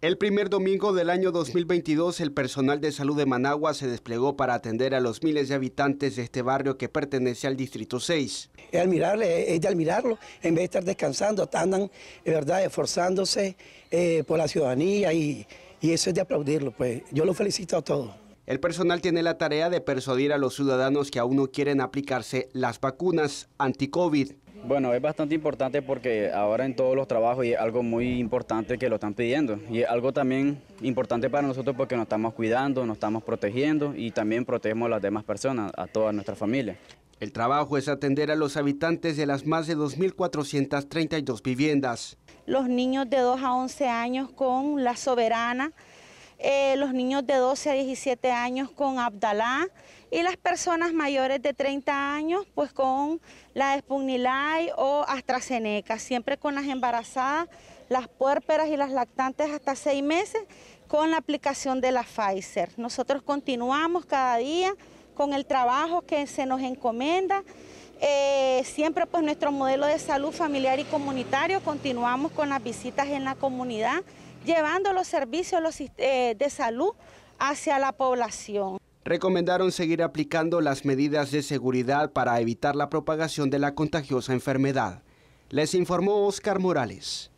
El primer domingo del año 2022, el personal de salud de Managua se desplegó para atender a los miles de habitantes de este barrio que pertenece al Distrito 6. Es, admirable, eh, es de admirarlo, en vez de estar descansando, andan verdad, esforzándose eh, por la ciudadanía y, y eso es de aplaudirlo. Pues yo lo felicito a todos. El personal tiene la tarea de persuadir a los ciudadanos que aún no quieren aplicarse las vacunas anti-COVID. Bueno, es bastante importante porque ahora en todos los trabajos y es algo muy importante que lo están pidiendo. Y es algo también importante para nosotros porque nos estamos cuidando, nos estamos protegiendo y también protegemos a las demás personas, a toda nuestra familia. El trabajo es atender a los habitantes de las más de 2.432 viviendas. Los niños de 2 a 11 años con la soberana eh, los niños de 12 a 17 años con Abdalá y las personas mayores de 30 años pues con la Sputnilay o AstraZeneca, siempre con las embarazadas, las puérperas y las lactantes hasta 6 meses con la aplicación de la Pfizer. Nosotros continuamos cada día con el trabajo que se nos encomenda eh, siempre pues nuestro modelo de salud familiar y comunitario, continuamos con las visitas en la comunidad, llevando los servicios eh, de salud hacia la población. Recomendaron seguir aplicando las medidas de seguridad para evitar la propagación de la contagiosa enfermedad. Les informó Oscar Morales.